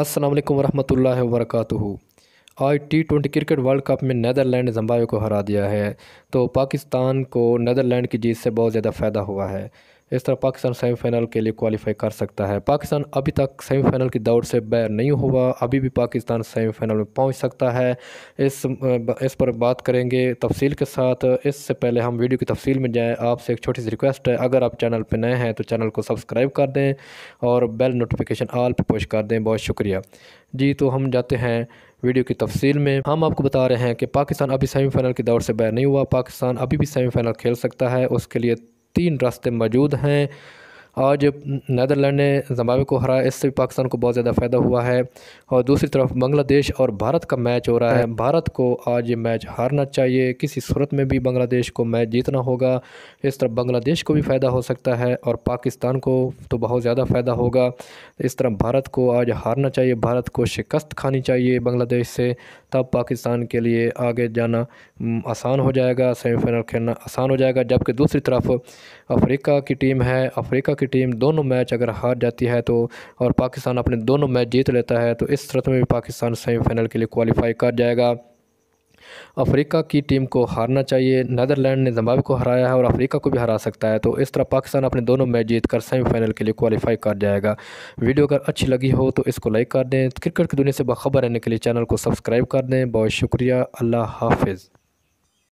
अस्सलाम वालेकुम वरहमतुल्लाहि आज T twenty cricket World Cup में नदरलैंड ने जम्बावे को हरा दिया है तो पाकिस्तान को नदरलैंड की जीत से बहुत ज़्यादा फ़ायदा हुआ है इस तरह पाकिस्तान सेमीफाइनल के लिए क्वालिफाई कर सकता है पाकिस्तान अभी तक सेमीफाइनल की दौड़ से बैर नहीं हुआ अभी भी पाकिस्तान सेमीफाइनल में पहुंच सकता है इस इस पर बात करेंगे तफसील के साथ इससे पहले हम वीडियो की तफसील में जाएँ आपसे एक छोटी सी रिक्वेस्ट है अगर आप चैनल पर नए हैं तो चैनल को सब्सक्राइब कर दें और बेल नोटिफिकेशन आल पर पोस्ट कर दें बहुत शुक्रिया जी तो हम जाते हैं वीडियो की तफसील में हम आपको बता रहे हैं कि पाकिस्तान अभी सेमीफाइनल की दौड़ से बैर नहीं हुआ पाकिस्तान अभी भी सेमीफाइनल खेल सकता है उसके लिए तीन रास्ते मौजूद हैं आज नदरलैंड ने जम्बावे को हराया इससे भी पाकिस्तान को बहुत ज़्यादा फ़ायदा हुआ है और दूसरी तरफ बांग्लादेश और भारत का मैच हो रहा है हाँ। भारत को आज ये मैच हारना चाहिए किसी सूरत में भी बांग्लादेश को मैच जीतना होगा इस तरफ बांग्लादेश को भी फ़ायदा हो सकता है और पाकिस्तान को तो बहुत ज़्यादा फ़ायदा होगा इस तरह भारत को आज हारना चाहिए भारत को शिकस्त खानी चाहिए बांग्लादेश से तब पाकिस्तान के लिए आगे जाना आसान हो जाएगा सेमीफाइनल खेलना आसान हो जाएगा जबकि दूसरी तरफ अफ्रीका की टीम है अफ्रीका की टीम दोनों मैच अगर हार जाती है तो और पाकिस्तान अपने दोनों मैच जीत लेता है तो इस तरह में भी पाकिस्तान सेमीफाइनल के लिए क्वालिफाई कर जाएगा अफ्रीका की टीम को हारना चाहिए नदरलैंड ने जम्बावे को हराया है और अफ्रीका को भी हरा सकता है तो इस तरह पाकिस्तान अपने दोनों मैच जीत कर सेमीफाइनल के लिए क्वालिफाई कर जाएगा वीडियो अगर अच्छी लगी हो तो इसको लाइक कर दें क्रिकेट की दुनिया से बखबर रहने के लिए चैनल को सब्सक्राइब कर दें बहुत शुक्रिया अल्लाह हाफिज़